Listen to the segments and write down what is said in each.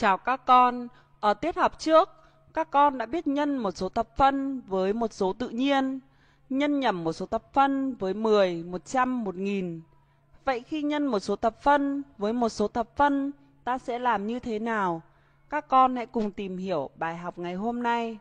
Chào các con, ở tiết học trước, các con đã biết nhân một số thập phân với một số tự nhiên, nhân nhầm một số thập phân với 10, 100, 1000. Vậy khi nhân một số thập phân với một số thập phân, ta sẽ làm như thế nào? Các con hãy cùng tìm hiểu bài học ngày hôm nay.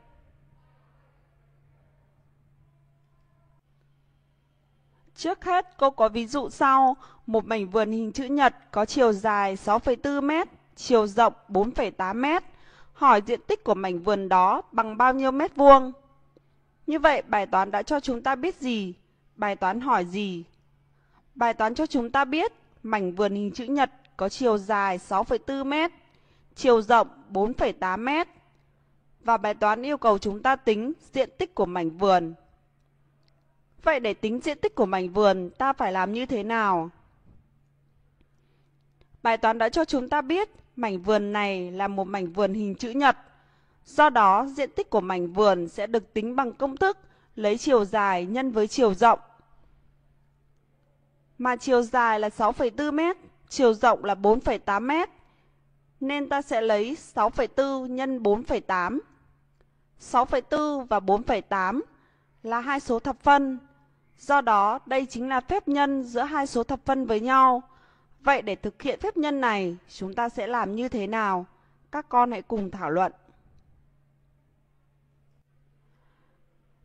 Trước hết, cô có ví dụ sau, một mảnh vườn hình chữ nhật có chiều dài 6,4 mét chiều rộng 4,8 mét. Hỏi diện tích của mảnh vườn đó bằng bao nhiêu mét vuông? Như vậy bài toán đã cho chúng ta biết gì? Bài toán hỏi gì? Bài toán cho chúng ta biết mảnh vườn hình chữ nhật có chiều dài 6,4 mét, chiều rộng 4,8 mét. Và bài toán yêu cầu chúng ta tính diện tích của mảnh vườn. Vậy để tính diện tích của mảnh vườn ta phải làm như thế nào? Bài toán đã cho chúng ta biết mảnh vườn này là một mảnh vườn hình chữ nhật. Do đó, diện tích của mảnh vườn sẽ được tính bằng công thức lấy chiều dài nhân với chiều rộng. Mà chiều dài là 6,4 m, chiều rộng là 4,8 m. Nên ta sẽ lấy 6,4 nhân 4,8. 6,4 và 4,8 là hai số thập phân. Do đó, đây chính là phép nhân giữa hai số thập phân với nhau Vậy để thực hiện phép nhân này, chúng ta sẽ làm như thế nào? Các con hãy cùng thảo luận.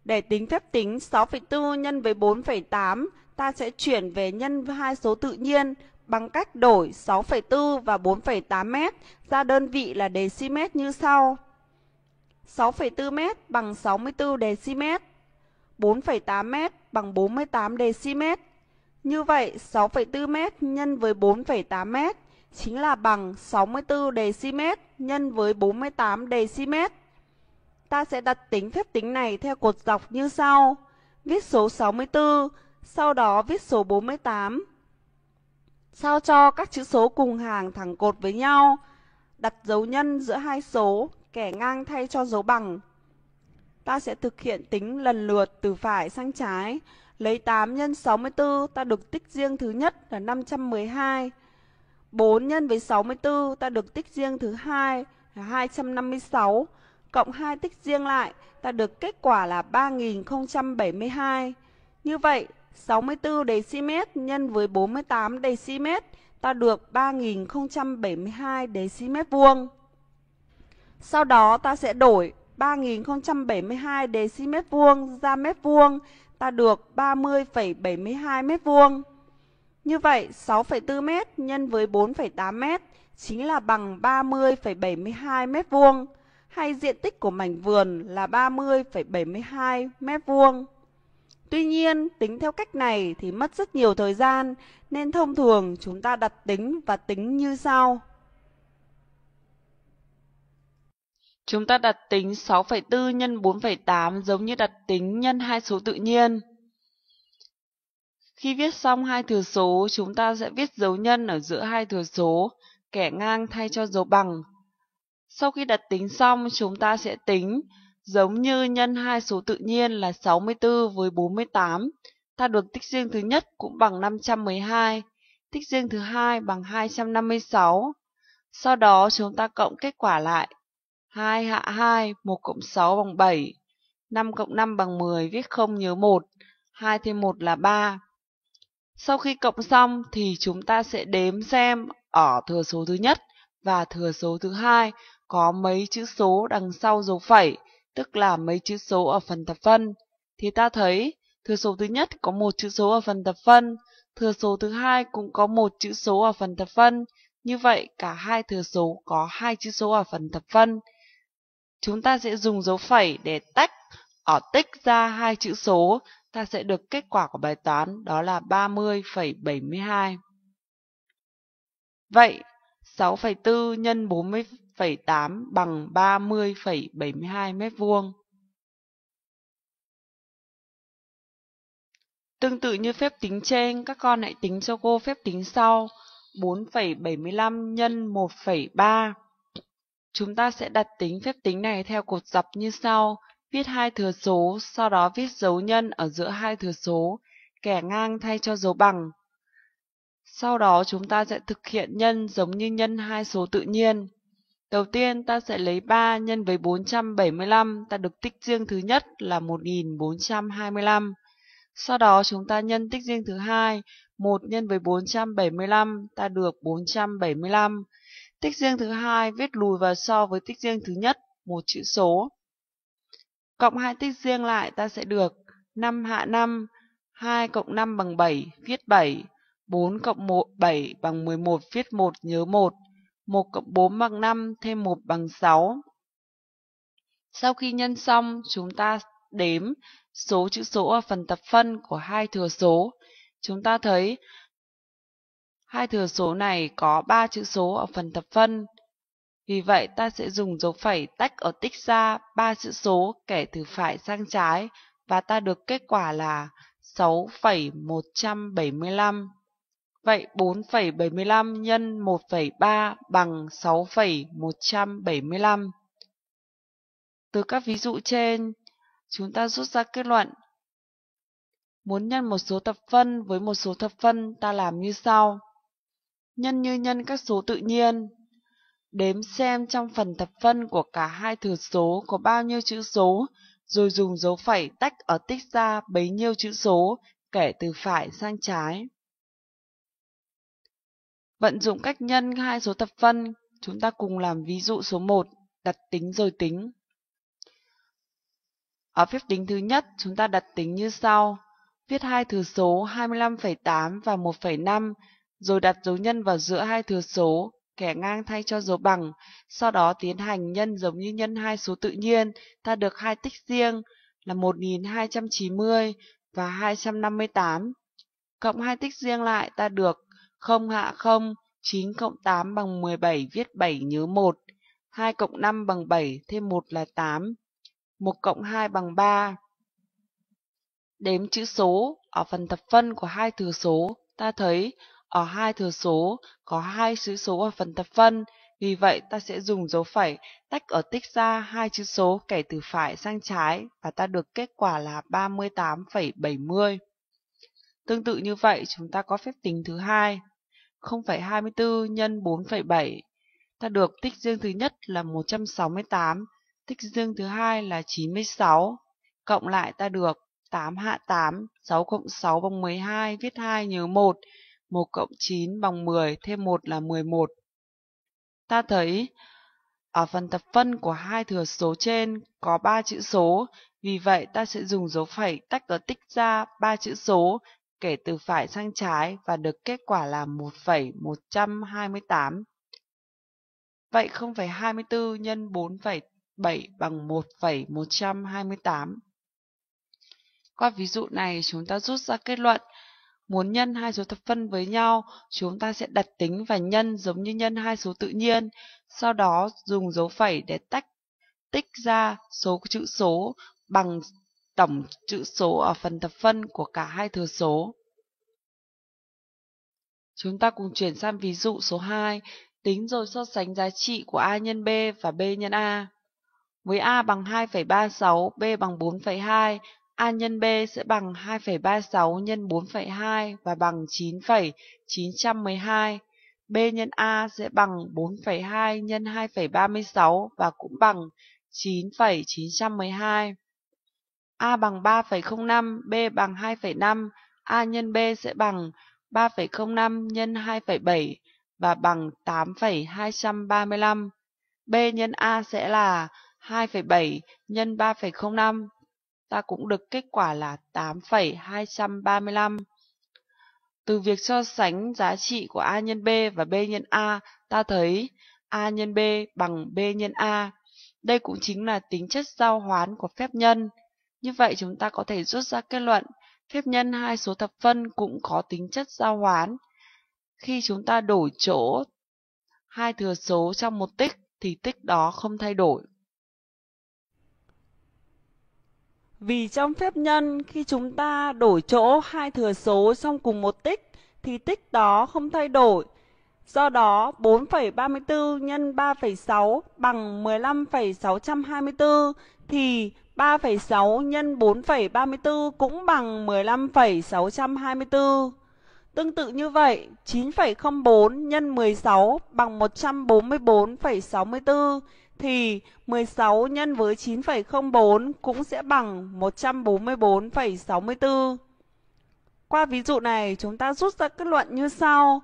Để tính phép tính 6,4 nhân với 4,8, ta sẽ chuyển về nhân hai số tự nhiên bằng cách đổi 6,4 và 4,8m ra đơn vị là dm như sau. 6,4m bằng 64 dm, 4,8m bằng 48 dm như vậy 6,4m nhân với 4,8m chính là bằng 64 dm nhân với 48 dm. Ta sẽ đặt tính phép tính này theo cột dọc như sau. Viết số 64, sau đó viết số 48. Sao cho các chữ số cùng hàng thẳng cột với nhau. Đặt dấu nhân giữa hai số, kẻ ngang thay cho dấu bằng. Ta sẽ thực hiện tính lần lượt từ phải sang trái. Lấy 8 nhân 64 ta được tích riêng thứ nhất là 512. 4 nhân với 64 ta được tích riêng thứ hai là 256. Cộng 2 tích riêng lại ta được kết quả là 3072. Như vậy 64 dm nhân với 48 dm ta được 3072 dm vuông. Sau đó ta sẽ đổi 3072 dm vuông ra mét vuông ta được 30,72 m2. Như vậy 6,4 m nhân với 4,8 m chính là bằng 30,72 m2 hay diện tích của mảnh vườn là 30,72 m2. Tuy nhiên, tính theo cách này thì mất rất nhiều thời gian nên thông thường chúng ta đặt tính và tính như sau. Chúng ta đặt tính 6,4 nhân 4,8 giống như đặt tính nhân hai số tự nhiên. Khi viết xong hai thừa số, chúng ta sẽ viết dấu nhân ở giữa hai thừa số, kẻ ngang thay cho dấu bằng. Sau khi đặt tính xong, chúng ta sẽ tính giống như nhân hai số tự nhiên là 64 với 48. Ta được tích riêng thứ nhất cũng bằng 512, tích riêng thứ hai bằng 256. Sau đó chúng ta cộng kết quả lại 2 hạ 2, 1 cộng 6 bằng 7, 5 cộng 5 bằng 10, viết không nhớ 1, 2 thêm 1 là 3. Sau khi cộng xong thì chúng ta sẽ đếm xem ở thừa số thứ nhất và thừa số thứ hai có mấy chữ số đằng sau dấu phẩy, tức là mấy chữ số ở phần thập phân. Thì ta thấy thừa số thứ nhất có một chữ số ở phần thập phân, thừa số thứ hai cũng có một chữ số ở phần thập phân. Như vậy cả hai thừa số có hai chữ số ở phần thập phân. Chúng ta sẽ dùng dấu phẩy để tách ở tích ra hai chữ số, ta sẽ được kết quả của bài toán đó là 30,72. Vậy 6,4 nhân 40,8 bằng 30,72 mét vuông. Tương tự như phép tính trên, các con hãy tính cho cô phép tính sau 4,75 nhân 1,3 Chúng ta sẽ đặt tính phép tính này theo cột dọc như sau. Viết hai thừa số, sau đó viết dấu nhân ở giữa hai thừa số, kẻ ngang thay cho dấu bằng. Sau đó chúng ta sẽ thực hiện nhân giống như nhân hai số tự nhiên. Đầu tiên ta sẽ lấy 3 nhân với 475, ta được tích riêng thứ nhất là 1425. Sau đó chúng ta nhân tích riêng thứ hai, 1 nhân với 475, ta được 475. Tích riêng thứ hai viết lùi vào so với tích riêng thứ nhất một chữ số. Cộng hai tích riêng lại ta sẽ được 5 hạ 5, 2 cộng 5 bằng 7, viết 7, 4 cộng 1, 7 bằng 11, viết 1, nhớ 1, 1 cộng 4 bằng 5, thêm 1 bằng 6. Sau khi nhân xong, chúng ta đếm số chữ số ở phần tập phân của hai thừa số. Chúng ta thấy Hai thừa số này có ba chữ số ở phần thập phân. Vì vậy ta sẽ dùng dấu phẩy tách ở tích ra ba chữ số kể từ phải sang trái và ta được kết quả là 6,175. Vậy 4,75 nhân 1,3 bằng 6,175. Từ các ví dụ trên, chúng ta rút ra kết luận. Muốn nhân một số thập phân với một số thập phân ta làm như sau nhân như nhân các số tự nhiên. Đếm xem trong phần thập phân của cả hai thừa số có bao nhiêu chữ số, rồi dùng dấu phẩy tách ở tích ra bấy nhiêu chữ số, kể từ phải sang trái. Vận dụng cách nhân hai số thập phân, chúng ta cùng làm ví dụ số 1, đặt tính rồi tính. Ở phép tính thứ nhất, chúng ta đặt tính như sau. Viết hai thừa số 25,8 và 1,5 rồi đặt dấu nhân vào giữa hai thừa số kẻ ngang thay cho dấu bằng, sau đó tiến hành nhân giống như nhân hai số tự nhiên, ta được hai tích riêng là 1290 và 258. Cộng hai tích riêng lại ta được 0 hạ 0, 9 cộng 8 bằng 17 viết 7 nhớ 1, 2 cộng 5 bằng 7 thêm 1 là 8, 1 cộng 2 bằng 3. Đếm chữ số ở phần thập phân của hai thừa số, ta thấy ở hai thừa số có hai chữ số ở phần thập phân, vì vậy ta sẽ dùng dấu phẩy tách ở tích ra hai chữ số kể từ phải sang trái và ta được kết quả là 38,70. Tương tự như vậy, chúng ta có phép tính thứ hai 0,24 nhân 4,7. Ta được tích dương thứ nhất là 168, tích dương thứ hai là 96. Cộng lại ta được 8 hạ 8, 6 cộng 6 bằng 12, viết 2 nhớ 1, 1 cộng 9 bằng 10 thêm 1 là 11. Ta thấy ở phần thập phân của hai thừa số trên có 3 chữ số, vì vậy ta sẽ dùng dấu phẩy tách ở tích ra 3 chữ số kể từ phải sang trái và được kết quả là 1,128. Vậy 0,24 nhân 4,7 bằng 1,128. Qua ví dụ này chúng ta rút ra kết luận muốn nhân hai số thập phân với nhau chúng ta sẽ đặt tính và nhân giống như nhân hai số tự nhiên sau đó dùng dấu phẩy để tách tích ra số chữ số bằng tổng chữ số ở phần thập phân của cả hai thừa số Chúng ta cùng chuyển sang ví dụ số 2, tính rồi so sánh giá trị của A nhân B và B nhân A. Với A bằng 2,36, B bằng 4,2, A nhân B sẽ bằng 2,36 nhân 4,2 và bằng 9,912. B nhân A sẽ bằng 4,2 nhân 2,36 và cũng bằng 9,912. A bằng 3,05, B bằng 2,5, A nhân B sẽ bằng 3,05 nhân 2,7 và bằng 8,235. B nhân A sẽ là 2,7 nhân 3,05 ta cũng được kết quả là 8,235. Từ việc so sánh giá trị của A nhân B và B nhân A, ta thấy A nhân B bằng B nhân A. Đây cũng chính là tính chất giao hoán của phép nhân. Như vậy chúng ta có thể rút ra kết luận phép nhân hai số thập phân cũng có tính chất giao hoán. Khi chúng ta đổi chỗ hai thừa số trong một tích thì tích đó không thay đổi Vì trong phép nhân, khi chúng ta đổi chỗ hai thừa số trong cùng một tích, thì tích đó không thay đổi. Do đó, 4,34 nhân 3,6 bằng 15,624 thì 3,6 nhân 4,34 cũng bằng 15,624. Tương tự như vậy, 9,04 nhân 16 bằng 144,64 thì 16 nhân với 9,04 cũng sẽ bằng 144,64. Qua ví dụ này, chúng ta rút ra kết luận như sau.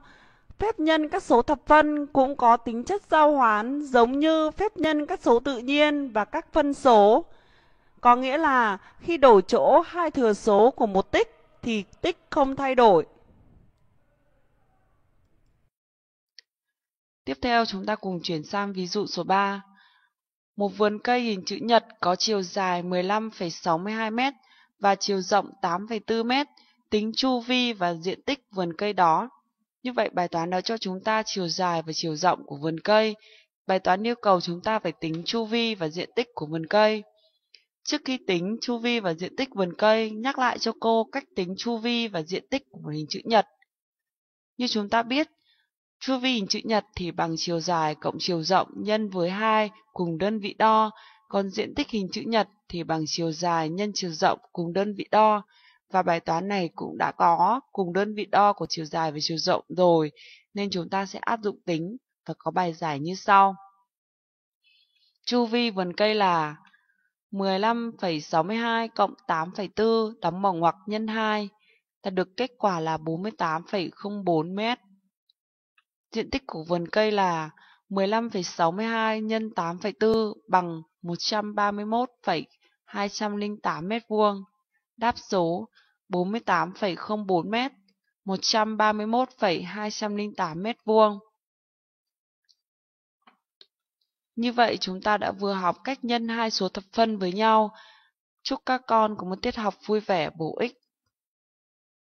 Phép nhân các số thập phân cũng có tính chất giao hoán giống như phép nhân các số tự nhiên và các phân số. Có nghĩa là khi đổi chỗ hai thừa số của một tích thì tích không thay đổi. Tiếp theo chúng ta cùng chuyển sang ví dụ số 3 một vườn cây hình chữ nhật có chiều dài 15,62 m và chiều rộng 8,4 m, tính chu vi và diện tích vườn cây đó. Như vậy bài toán đã cho chúng ta chiều dài và chiều rộng của vườn cây. Bài toán yêu cầu chúng ta phải tính chu vi và diện tích của vườn cây. Trước khi tính chu vi và diện tích vườn cây, nhắc lại cho cô cách tính chu vi và diện tích của một hình chữ nhật. Như chúng ta biết, Chu vi hình chữ nhật thì bằng chiều dài cộng chiều rộng nhân với 2 cùng đơn vị đo, còn diện tích hình chữ nhật thì bằng chiều dài nhân chiều rộng cùng đơn vị đo. Và bài toán này cũng đã có cùng đơn vị đo của chiều dài và chiều rộng rồi, nên chúng ta sẽ áp dụng tính và có bài giải như sau. Chu vi vườn cây là 15,62 cộng 8,4 đóng bằng ngoặc nhân 2 ta được kết quả là 48,04 mét. Diện tích của vườn cây là 15,62 nhân 8,4 bằng 131,208 m2, đáp số 48,04 m, 131,208 m2. Như vậy chúng ta đã vừa học cách nhân hai số thập phân với nhau. Chúc các con có một tiết học vui vẻ bổ ích.